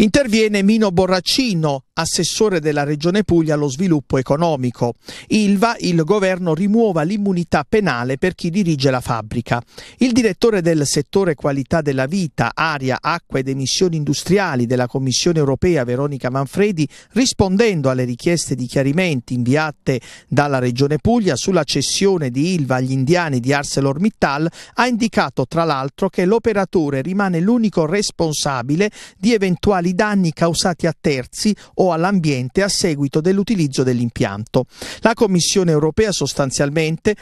Interviene Mino Borraccino, assessore della Regione Puglia allo sviluppo economico. Ilva, il governo rimuova l'immunità penale per chi dirige la fabbrica. Il direttore del settore qualità della vita, aria, acqua ed emissioni industriali della Commissione europea, Veronica Manfredi, rispondendo alle richieste di chiarimenti inviate dalla Regione Puglia sulla cessione di Ilva agli indiani di ArcelorMittal, ha indicato tra l'altro che l'operatore rimane l'unico responsabile di eventuali eventuali danni causati a terzi o all'ambiente a seguito dell'utilizzo dell'impianto. La Commissione europea sostanzialmente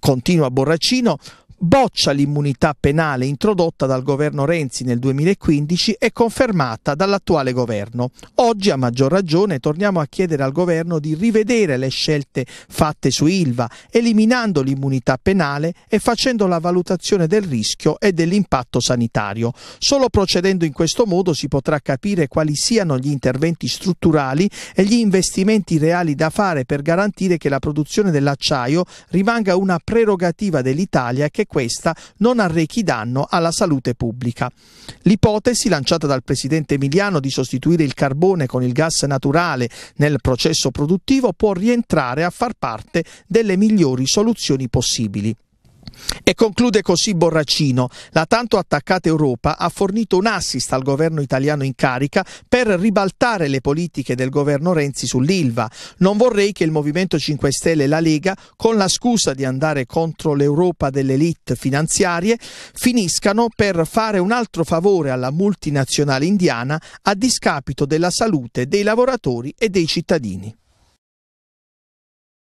continua Borracino, boccia l'immunità penale introdotta dal governo Renzi nel 2015 e confermata dall'attuale governo. Oggi, a maggior ragione, torniamo a chiedere al governo di rivedere le scelte fatte su Ilva, eliminando l'immunità penale e facendo la valutazione del rischio e dell'impatto sanitario. Solo procedendo in questo modo si potrà capire quali siano gli interventi strutturali e gli investimenti reali da fare per garantire che la produzione dell'acciaio rimanga una prerogativa dell'Italia che questa non arrechi danno alla salute pubblica. L'ipotesi lanciata dal presidente Emiliano di sostituire il carbone con il gas naturale nel processo produttivo può rientrare a far parte delle migliori soluzioni possibili. E conclude così Borracino, la tanto attaccata Europa ha fornito un assist al governo italiano in carica per ribaltare le politiche del governo Renzi sull'Ilva. Non vorrei che il Movimento 5 Stelle e la Lega, con la scusa di andare contro l'Europa delle elite finanziarie, finiscano per fare un altro favore alla multinazionale indiana a discapito della salute dei lavoratori e dei cittadini.